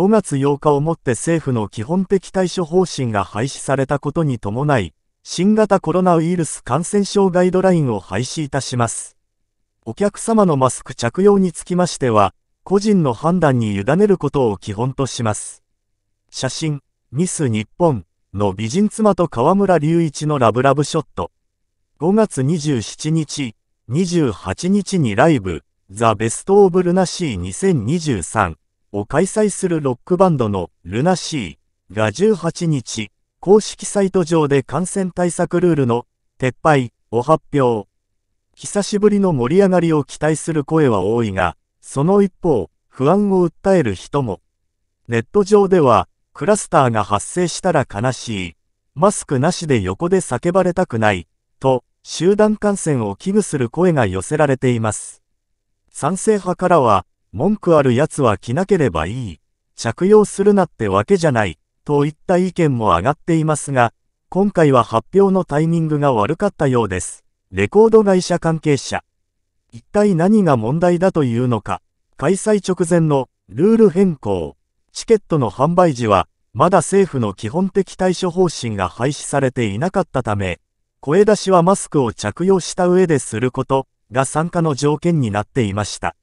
5月8日をもって政府の基本的対処方針が廃止されたことに伴い、新型コロナウイルス感染症ガイドラインを廃止いたします。お客様のマスク着用につきましては、個人の判断に委ねることを基本とします。写真、ミス日本の美人妻と河村隆一のラブラブショット。5月27日、28日にライブ、ザ・ベスト・オブ・ルナシー2023。を開催するロックバンドのルナシーが18日、公式サイト上で感染対策ルールの撤廃を発表。久しぶりの盛り上がりを期待する声は多いが、その一方、不安を訴える人も。ネット上では、クラスターが発生したら悲しい。マスクなしで横で叫ばれたくない。と、集団感染を危惧する声が寄せられています。賛成派からは、文句ある奴は着なければいい、着用するなってわけじゃない、といった意見も上がっていますが、今回は発表のタイミングが悪かったようです。レコード会社関係者。一体何が問題だというのか、開催直前のルール変更、チケットの販売時は、まだ政府の基本的対処方針が廃止されていなかったため、声出しはマスクを着用した上ですることが参加の条件になっていました。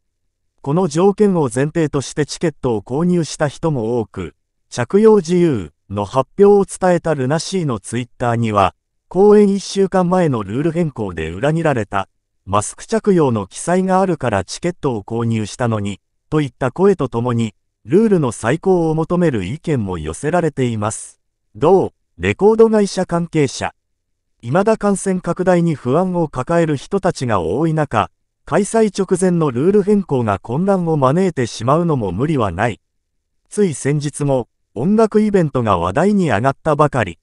この条件を前提としてチケットを購入した人も多く、着用自由の発表を伝えたルナシーのツイッターには、公演1週間前のルール変更で裏切られた、マスク着用の記載があるからチケットを購入したのに、といった声とともに、ルールの再考を求める意見も寄せられています。同、レコード会社関係者。未だ感染拡大に不安を抱える人たちが多い中、開催直前のルール変更が混乱を招いてしまうのも無理はない。つい先日も、音楽イベントが話題に上がったばかり。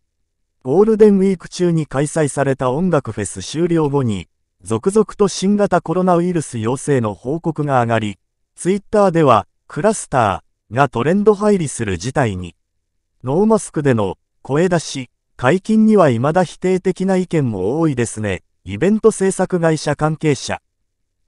ゴールデンウィーク中に開催された音楽フェス終了後に、続々と新型コロナウイルス陽性の報告が上がり、ツイッターでは、クラスターがトレンド入りする事態に。ノーマスクでの声出し、解禁には未だ否定的な意見も多いですね。イベント制作会社関係者。